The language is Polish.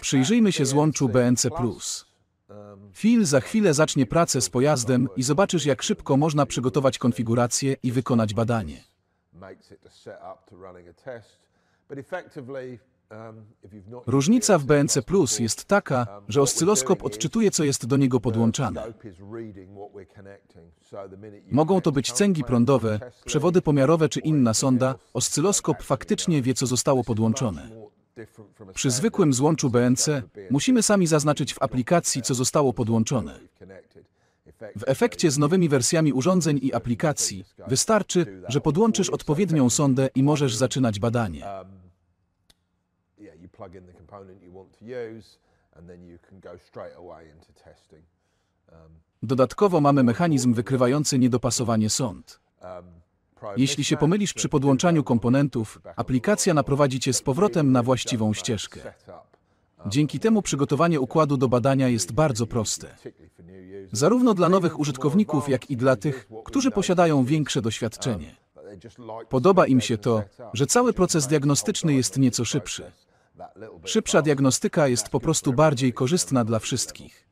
Przyjrzyjmy się złączu BNC. Um, Phil za chwilę zacznie pracę z pojazdem i zobaczysz, jak szybko można przygotować konfigurację i wykonać badanie. Um, Różnica w BNC Plus jest taka, um, że oscyloskop odczytuje, co jest do niego podłączane. Mogą to być cęgi prądowe, przewody pomiarowe czy inna sonda, oscyloskop faktycznie wie, co zostało podłączone. Przy zwykłym złączu BNC musimy sami zaznaczyć w aplikacji, co zostało podłączone. W efekcie z nowymi wersjami urządzeń i aplikacji wystarczy, że podłączysz odpowiednią sondę i możesz zaczynać badanie. Dodatkowo mamy mechanizm wykrywający niedopasowanie sond. Jeśli się pomylisz przy podłączaniu komponentów, aplikacja naprowadzi Cię z powrotem na właściwą ścieżkę. Dzięki temu przygotowanie układu do badania jest bardzo proste. Zarówno dla nowych użytkowników, jak i dla tych, którzy posiadają większe doświadczenie. Podoba im się to, że cały proces diagnostyczny jest nieco szybszy. Szybsza diagnostyka jest po prostu bardziej korzystna dla wszystkich.